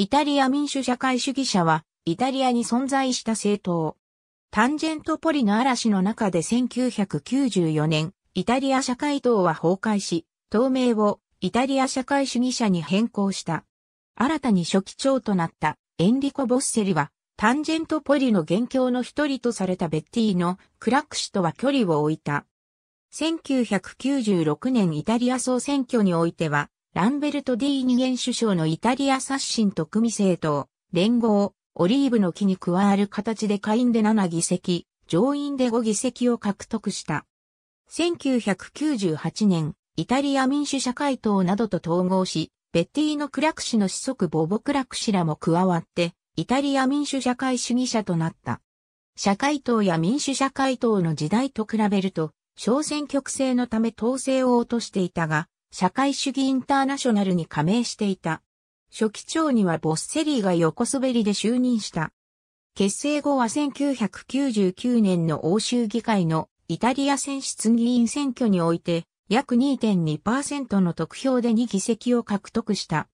イタリア民主社会主義者は、イタリアに存在した政党。タンジェントポリの嵐の中で1994年、イタリア社会党は崩壊し、党名をイタリア社会主義者に変更した。新たに初期長となったエンリコ・ボッセリは、タンジェントポリの元凶の一人とされたベッティのクラック氏とは距離を置いた。1996年イタリア総選挙においては、ランベルト・ディーニゲン首相のイタリア刷新と組政党、連合、オリーブの木に加わる形で下院で7議席、上院で5議席を獲得した。1998年、イタリア民主社会党などと統合し、ベッティーノ・クラク氏の子息ボボ・クラク氏らも加わって、イタリア民主社会主義者となった。社会党や民主社会党の時代と比べると、小選挙区制のため統制を落としていたが、社会主義インターナショナルに加盟していた。初期長にはボッセリーが横滑りで就任した。結成後は1999年の欧州議会のイタリア選出議員選挙において約2.2%の得票で2議席を獲得した。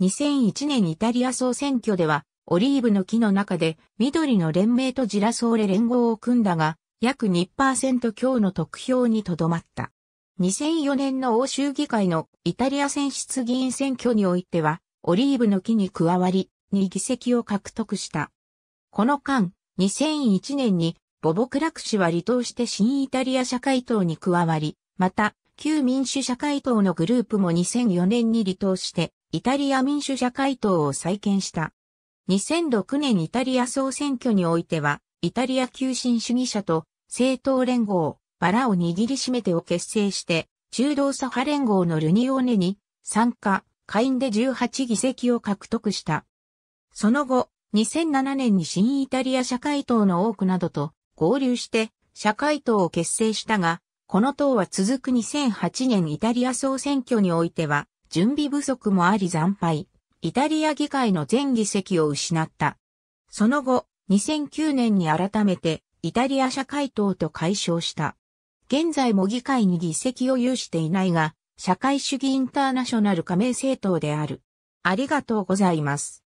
2001年イタリア総選挙ではオリーブの木の中で緑の連盟とジラソーレ連合を組んだが約2%強の得票にとどまった。2004年の欧州議会のイタリア選出議員選挙においては、オリーブの木に加わり、2議席を獲得した。この間、2001年に、ボボクラク氏は離党して新イタリア社会党に加わり、また、旧民主社会党のグループも2004年に離党して、イタリア民主社会党を再建した。2006年イタリア総選挙においては、イタリア急進主義者と政党連合、バラを握りしめてを結成して、中道左派連合のルニオーネに参加、下院で18議席を獲得した。その後、2007年に新イタリア社会党の多くなどと合流して社会党を結成したが、この党は続く2008年イタリア総選挙においては準備不足もあり惨敗、イタリア議会の全議席を失った。その後、2009年に改めてイタリア社会党と解消した。現在も議会に議席を有していないが、社会主義インターナショナル加盟政党である。ありがとうございます。